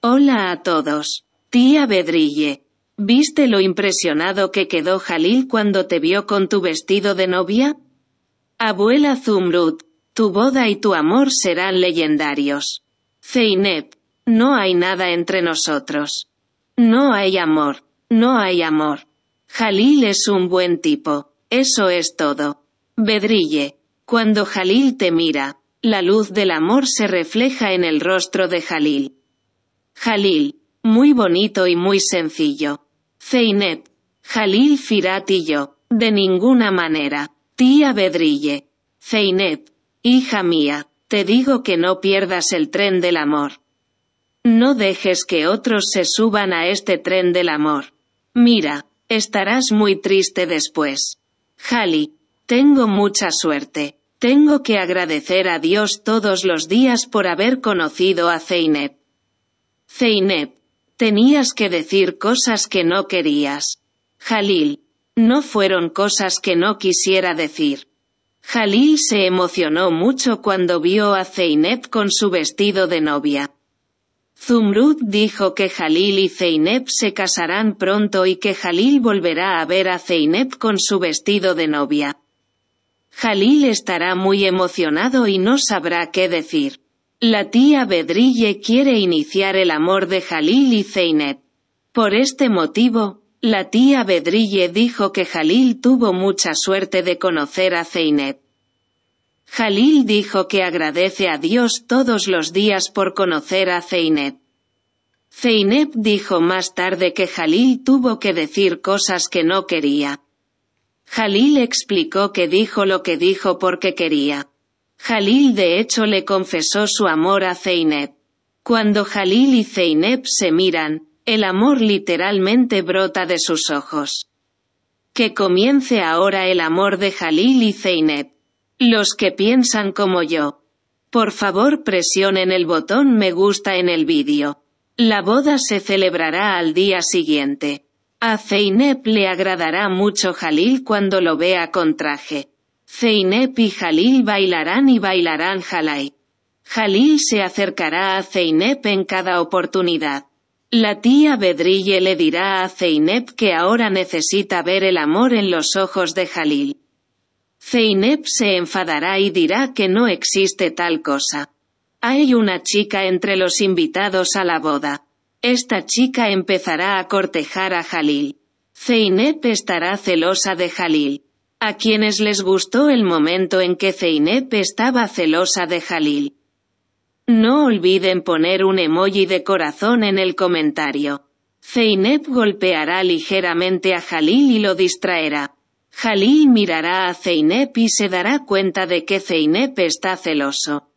Hola a todos. Tía Bedrille. ¿Viste lo impresionado que quedó Jalil cuando te vio con tu vestido de novia? Abuela Zumrut, tu boda y tu amor serán legendarios. Zeynep, no hay nada entre nosotros. No hay amor, no hay amor. Jalil es un buen tipo, eso es todo. Bedrille, cuando Jalil te mira, la luz del amor se refleja en el rostro de Jalil. Jalil. Muy bonito y muy sencillo. Zeynep. Jalil Firat y yo. De ninguna manera. Tía Bedrille. Zeynep. Hija mía. Te digo que no pierdas el tren del amor. No dejes que otros se suban a este tren del amor. Mira, estarás muy triste después. Jali, tengo mucha suerte. Tengo que agradecer a Dios todos los días por haber conocido a Zeynep. Zeynep. Tenías que decir cosas que no querías. Jalil. No fueron cosas que no quisiera decir. Jalil se emocionó mucho cuando vio a Zeynep con su vestido de novia. Zumrud dijo que Jalil y Zeynep se casarán pronto y que Jalil volverá a ver a Zeynep con su vestido de novia. Jalil estará muy emocionado y no sabrá qué decir. La tía Bedrille quiere iniciar el amor de Jalil y Zeynep. Por este motivo, la tía Bedrille dijo que Jalil tuvo mucha suerte de conocer a Zeynep. Jalil dijo que agradece a Dios todos los días por conocer a Zeynep. Zeynep dijo más tarde que Jalil tuvo que decir cosas que no quería. Jalil explicó que dijo lo que dijo porque quería. Jalil de hecho le confesó su amor a Zeynep. Cuando Jalil y Zeynep se miran, el amor literalmente brota de sus ojos. Que comience ahora el amor de Jalil y Zeynep. Los que piensan como yo. Por favor presionen el botón me gusta en el vídeo. La boda se celebrará al día siguiente. A Zeynep le agradará mucho Jalil cuando lo vea con traje. Zeynep y Jalil bailarán y bailarán Jalai. Jalil se acercará a Zeynep en cada oportunidad. La tía Bedrille le dirá a Zeynep que ahora necesita ver el amor en los ojos de Jalil. Zeynep se enfadará y dirá que no existe tal cosa. Hay una chica entre los invitados a la boda. Esta chica empezará a cortejar a Jalil. Zeynep estará celosa de Jalil a quienes les gustó el momento en que Zeynep estaba celosa de Jalil. No olviden poner un emoji de corazón en el comentario. Zeynep golpeará ligeramente a Jalil y lo distraerá. Jalil mirará a Zeynep y se dará cuenta de que Zeynep está celoso.